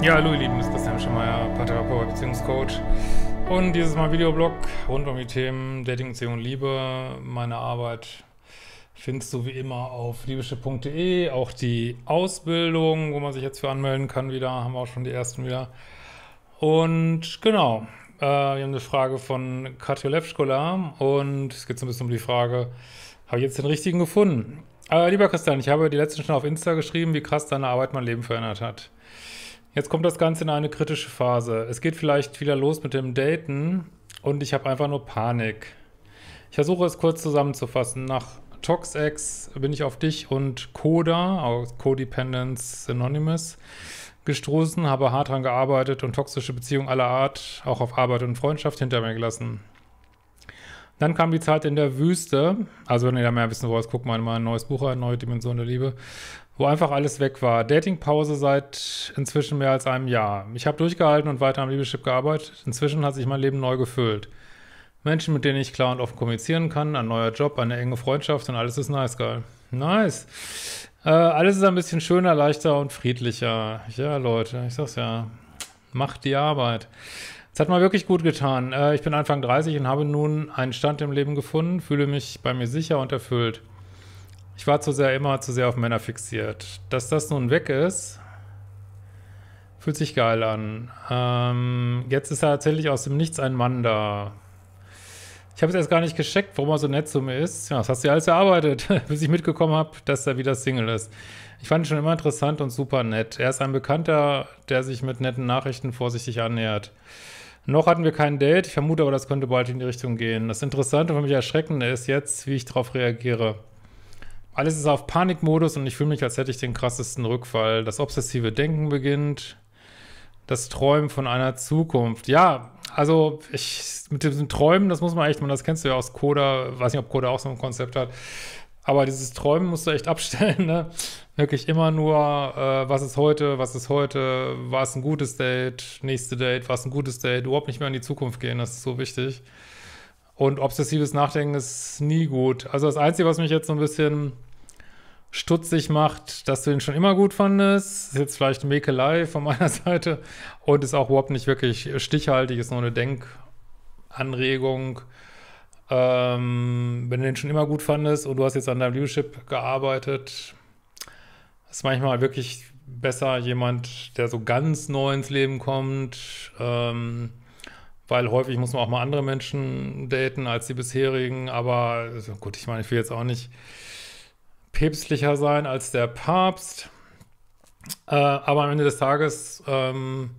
Ja, hallo ihr Lieben, ist das Sam Christian Schemeier, Paartherapeut, Beziehungscoach und dieses Mal Videoblog rund um die Themen Dating, Beziehung, Liebe. Meine Arbeit findest du wie immer auf liebeschiff.de, auch die Ausbildung, wo man sich jetzt für anmelden kann wieder, haben wir auch schon die ersten wieder. Und genau, äh, wir haben eine Frage von Katja Levschkola und es geht so ein bisschen um die Frage, habe ich jetzt den richtigen gefunden? Äh, lieber Christian, ich habe die letzten schon auf Insta geschrieben, wie krass deine Arbeit mein Leben verändert hat. Jetzt kommt das Ganze in eine kritische Phase. Es geht vielleicht wieder los mit dem Daten und ich habe einfach nur Panik. Ich versuche es kurz zusammenzufassen. Nach ToxX bin ich auf dich und Coda, aus Codependence Anonymous, gestoßen, habe hart daran gearbeitet und toxische Beziehungen aller Art, auch auf Arbeit und Freundschaft, hinter mir gelassen. Dann kam die Zeit in der Wüste. Also, wenn ihr da mehr wissen wollt, guckt mal in mein neues Buch ein, Neue Dimension der Liebe wo einfach alles weg war. Datingpause seit inzwischen mehr als einem Jahr. Ich habe durchgehalten und weiter am Liebeschip gearbeitet. Inzwischen hat sich mein Leben neu gefüllt. Menschen, mit denen ich klar und offen kommunizieren kann, ein neuer Job, eine enge Freundschaft und alles ist nice, geil. Nice. Äh, alles ist ein bisschen schöner, leichter und friedlicher. Ja, Leute, ich sag's ja. Macht die Arbeit. Es hat mal wirklich gut getan. Äh, ich bin Anfang 30 und habe nun einen Stand im Leben gefunden, fühle mich bei mir sicher und erfüllt. Ich war zu sehr immer zu sehr auf Männer fixiert. Dass das nun weg ist, fühlt sich geil an. Ähm, jetzt ist er tatsächlich aus dem Nichts ein Mann da. Ich habe es erst gar nicht gescheckt, warum er so nett zu mir ist. Ja, das hast du ja alles erarbeitet, bis ich mitgekommen habe, dass er wieder Single ist. Ich fand ihn schon immer interessant und super nett. Er ist ein Bekannter, der sich mit netten Nachrichten vorsichtig annähert. Noch hatten wir kein Date, ich vermute aber, das könnte bald in die Richtung gehen. Das Interessante und für mich Erschreckende ist jetzt, wie ich darauf reagiere. Alles ist auf Panikmodus und ich fühle mich, als hätte ich den krassesten Rückfall. Das obsessive Denken beginnt. Das Träumen von einer Zukunft. Ja, also ich, mit diesem Träumen, das muss man echt, man, das kennst du ja aus Coda, weiß nicht, ob Coda auch so ein Konzept hat. Aber dieses Träumen musst du echt abstellen, ne? Wirklich immer nur, äh, was ist heute, was ist heute, war es ein gutes Date, nächste Date, war es ein gutes Date, überhaupt nicht mehr in die Zukunft gehen, das ist so wichtig. Und obsessives Nachdenken ist nie gut. Also das Einzige, was mich jetzt so ein bisschen stutzig macht, dass du ihn schon immer gut fandest. Ist jetzt vielleicht Mäkelei von meiner Seite und ist auch überhaupt nicht wirklich stichhaltig, ist nur eine Denkanregung. Ähm, wenn du den schon immer gut fandest und du hast jetzt an deinem Leadership gearbeitet, ist manchmal wirklich besser jemand, der so ganz neu ins Leben kommt, ähm, weil häufig muss man auch mal andere Menschen daten als die bisherigen, aber also gut, ich meine, ich will jetzt auch nicht päpstlicher sein als der Papst. Äh, aber am Ende des Tages, ähm,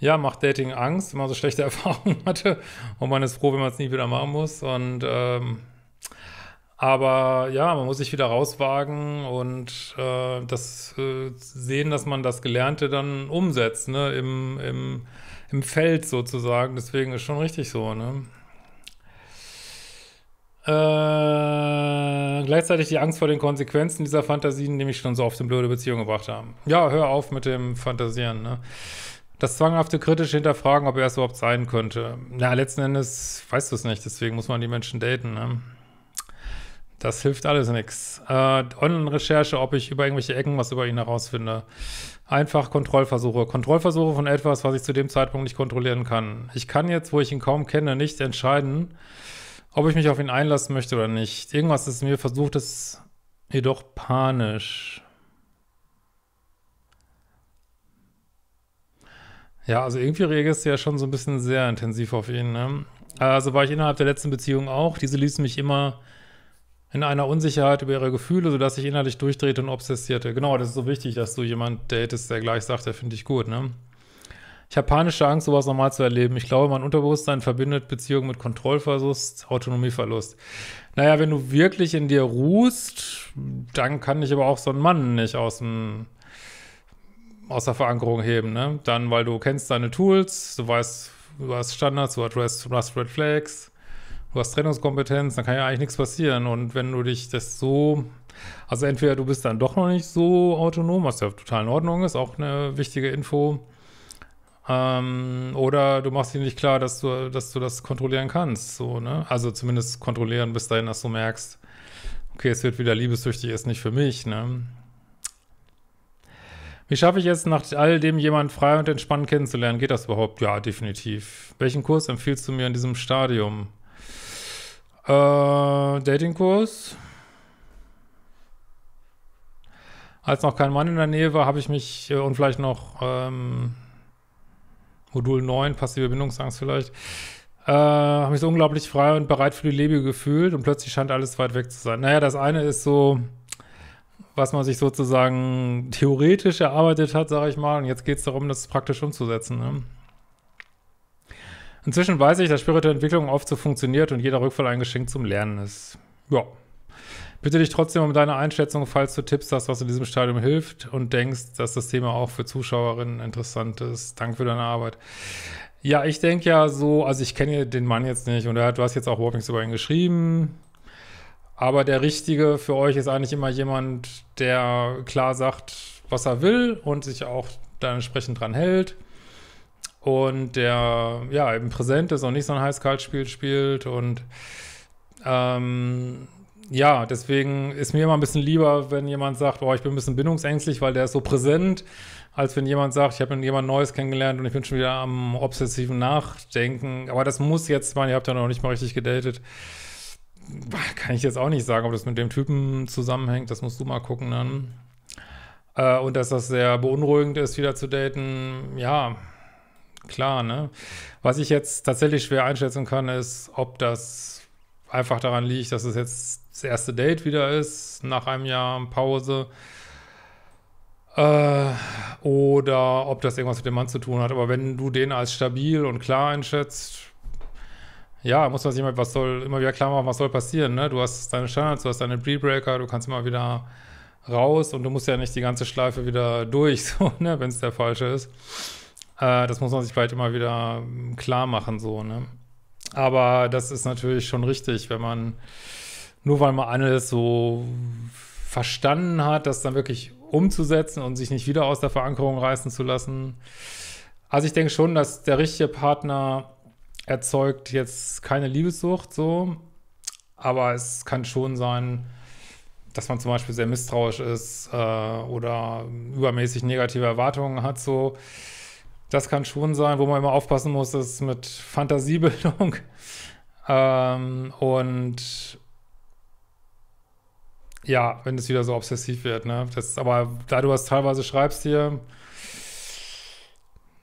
ja, macht Dating Angst, wenn man so schlechte Erfahrungen hatte. Und man ist froh, wenn man es nie wieder machen muss. Und ähm, aber ja, man muss sich wieder rauswagen und äh, das äh, sehen, dass man das Gelernte dann umsetzt, ne, im, im, im Feld sozusagen. Deswegen ist schon richtig so, ne? Äh, gleichzeitig die Angst vor den Konsequenzen dieser Fantasien, die mich schon so oft in blöde Beziehungen gebracht haben. Ja, hör auf mit dem Fantasieren, ne? Das zwanghafte kritische hinterfragen, ob er es überhaupt sein könnte. Na, letzten Endes weißt du es nicht, deswegen muss man die Menschen daten, ne? Das hilft alles nichts. Äh, Online-Recherche, ob ich über irgendwelche Ecken was über ihn herausfinde. Einfach Kontrollversuche. Kontrollversuche von etwas, was ich zu dem Zeitpunkt nicht kontrollieren kann. Ich kann jetzt, wo ich ihn kaum kenne, nicht entscheiden, ob ich mich auf ihn einlassen möchte oder nicht. Irgendwas ist mir versucht, es jedoch panisch. Ja, also irgendwie reagierst du ja schon so ein bisschen sehr intensiv auf ihn, ne? Also war ich innerhalb der letzten Beziehung auch. Diese ließ mich immer in einer Unsicherheit über ihre Gefühle, sodass ich innerlich durchdrehte und obsessierte. Genau, das ist so wichtig, dass du jemanden datest, der gleich sagt, der finde ich gut, ne? Ich habe panische Angst, sowas nochmal zu erleben. Ich glaube, mein Unterbewusstsein verbindet Beziehungen mit Kontrollverlust, Autonomieverlust. Naja, wenn du wirklich in dir ruhst, dann kann dich aber auch so ein Mann nicht aus dem aus der Verankerung heben, ne? Dann, weil du kennst deine Tools, du weißt, du hast Standards, du hast, du hast Red Flags, du hast Trennungskompetenz, dann kann ja eigentlich nichts passieren. Und wenn du dich das so, also entweder du bist dann doch noch nicht so autonom, was ja total in Ordnung ist, auch eine wichtige Info, ähm, oder du machst dir nicht klar, dass du, dass du das kontrollieren kannst. So, ne? Also zumindest kontrollieren bis dahin, dass du merkst, okay, es wird wieder liebessüchtig, ist nicht für mich, ne? Wie schaffe ich es, nach all dem jemanden frei und entspannt kennenzulernen? Geht das überhaupt? Ja, definitiv. Welchen Kurs empfiehlst du mir in diesem Stadium? Äh, Datingkurs? Als noch kein Mann in der Nähe war, habe ich mich, äh, und vielleicht noch, ähm, Modul 9, passive Bindungsangst vielleicht, äh, habe mich so unglaublich frei und bereit für die Liebe gefühlt und plötzlich scheint alles weit weg zu sein. Naja, das eine ist so, was man sich sozusagen theoretisch erarbeitet hat, sage ich mal, und jetzt geht es darum, das praktisch umzusetzen. Ne? Inzwischen weiß ich, dass spirituelle Entwicklung oft so funktioniert und jeder Rückfall ein Geschenk zum Lernen ist. Ja bitte dich trotzdem um deine Einschätzung, falls du Tipps hast, was in diesem Stadium hilft und denkst, dass das Thema auch für Zuschauerinnen interessant ist. Danke für deine Arbeit. Ja, ich denke ja so, also ich kenne den Mann jetzt nicht und er hat, du hast jetzt auch Warpings über ihn geschrieben. Aber der Richtige für euch ist eigentlich immer jemand, der klar sagt, was er will und sich auch dann entsprechend dran hält. Und der, ja, eben präsent ist und nicht so ein heiß-kalt-Spiel spielt und ähm, ja, deswegen ist mir immer ein bisschen lieber, wenn jemand sagt, oh, ich bin ein bisschen bindungsängstlich, weil der ist so präsent, als wenn jemand sagt, ich habe jemand Neues kennengelernt und ich bin schon wieder am obsessiven Nachdenken. Aber das muss jetzt, ich meine, ihr habt ja noch nicht mal richtig gedatet. Kann ich jetzt auch nicht sagen, ob das mit dem Typen zusammenhängt, das musst du mal gucken dann. Äh, und dass das sehr beunruhigend ist, wieder zu daten, ja, klar, ne? Was ich jetzt tatsächlich schwer einschätzen kann, ist, ob das einfach daran liegt, dass es jetzt das erste Date wieder ist, nach einem Jahr Pause. Äh, oder ob das irgendwas mit dem Mann zu tun hat. Aber wenn du den als stabil und klar einschätzt, ja, muss man sich immer, was soll, immer wieder klar machen, was soll passieren. Ne? Du hast deine Standards, du hast deine Pre-Breaker, du kannst immer wieder raus und du musst ja nicht die ganze Schleife wieder durch, so, ne, wenn es der falsche ist. Äh, das muss man sich vielleicht immer wieder ähm, klar machen, so, ne. Aber das ist natürlich schon richtig, wenn man nur weil man alles so verstanden hat, das dann wirklich umzusetzen und sich nicht wieder aus der Verankerung reißen zu lassen. Also ich denke schon, dass der richtige Partner erzeugt jetzt keine Liebessucht so, aber es kann schon sein, dass man zum Beispiel sehr misstrauisch ist äh, oder übermäßig negative Erwartungen hat so. Das kann schon sein, wo man immer aufpassen muss, ist mit Fantasiebildung ähm, und ja, wenn es wieder so obsessiv wird, ne? Das, aber da du das teilweise schreibst hier,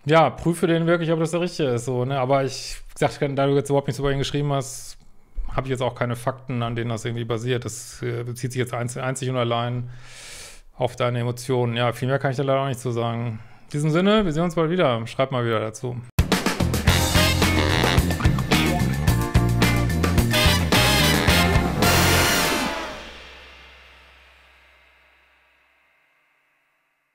ja, prüfe den wirklich, ob das der richtige ist, so, ne? Aber ich gesagt, da du jetzt überhaupt nichts über ihn geschrieben hast, habe ich jetzt auch keine Fakten, an denen das irgendwie basiert. Das äh, bezieht sich jetzt einzig und allein auf deine Emotionen. Ja, viel mehr kann ich da leider auch nicht zu sagen. In diesem Sinne, wir sehen uns bald wieder. Schreib mal wieder dazu.